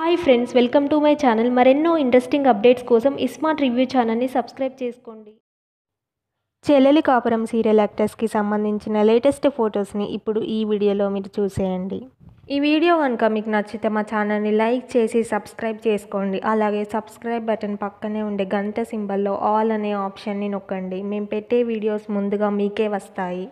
hi friends welcome to my channel మరెన్నో interesting updates కోసం iSmart review ఛానల్ని సబ్స్క్రైబ్ చేసుకోండి చెల్లెలి కాపురం సీరియల్ యాక్టర్స్కి సంబంధించిన లేటెస్ట్ ఫొటోస్ని ఇప్పుడు ఈ వీడియోలో మీరు చూసేయండి ఈ వీడియో కనుక మీకు నచ్చితే మా ఛానల్ని లైక్ చేసి సబ్స్క్రైబ్ చేసుకోండి అలాగే సబ్స్క్రైబ్ బటన్ పక్కనే ఉండే గంట సింబల్లో ఆల్ అనే ఆప్షన్ని నొక్కండి మేము పెట్టే వీడియోస్ ముందుగా మీకే వస్తాయి